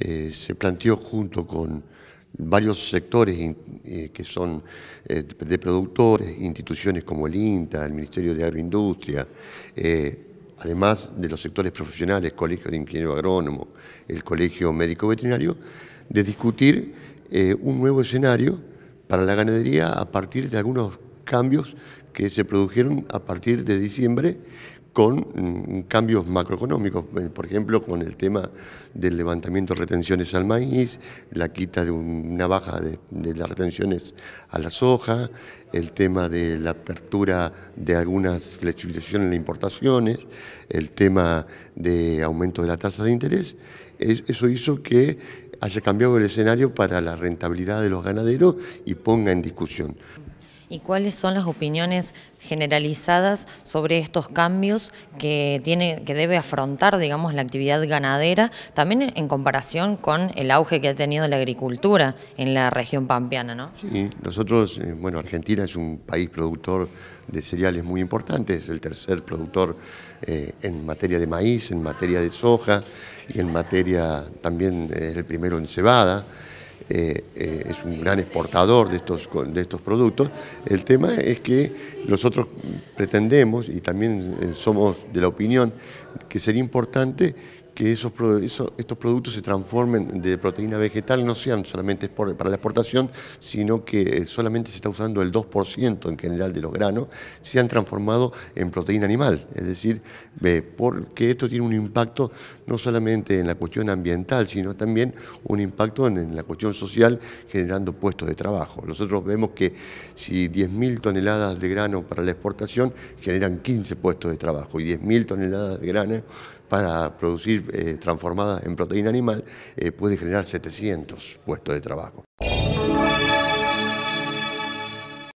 Eh, se planteó junto con varios sectores eh, que son eh, de productores, instituciones como el INTA, el Ministerio de Agroindustria, además de los sectores profesionales, Colegio de Ingeniero Agrónomo, el Colegio Médico Veterinario, de discutir un nuevo escenario para la ganadería a partir de algunos cambios que se produjeron a partir de diciembre con mm, cambios macroeconómicos, eh, por ejemplo, con el tema del levantamiento de retenciones al maíz, la quita de una baja de, las retenciones a la soja, el tema de la apertura de algunas flexibilizaciones en las importaciones, el tema de aumento de la tasa de interés, eso hizo que haya cambiado el escenario para la rentabilidad de los ganaderos y ponga en discusión y cuáles son las opiniones generalizadas sobre estos cambios que, tiene, que debe afrontar, digamos, la actividad ganadera, también en comparación con el auge que ha tenido la agricultura en la región pampeana, ¿no? Sí, nosotros, eh, bueno, Argentina es un país productor de cereales muy importante, es el tercer productor eh, en materia de maíz, en materia de soja y en materia también eh, es el primero en cebada. Eh, eh, es un gran exportador de estos, de estos productos. El tema es que nosotros pretendemos, y también eh, somos de la opinión, que sería importante que esos, estos productos se transformen de proteína vegetal, no sean solamente para la exportación, sino que eh, solamente se está usando el 2% en general de los granos, se han transformado en proteína animal. Es decir, porque esto tiene un impacto no solamente en la cuestión ambiental, sino también un impacto en la cuestión social, generando puestos de trabajo. Nosotros vemos que si 10.000 toneladas de grano para la exportación generan 15 puestos de trabajo y 10.000 toneladas de grano para producir eh, transformada en proteína animal, eh, puede generar 700 puestos de trabajo.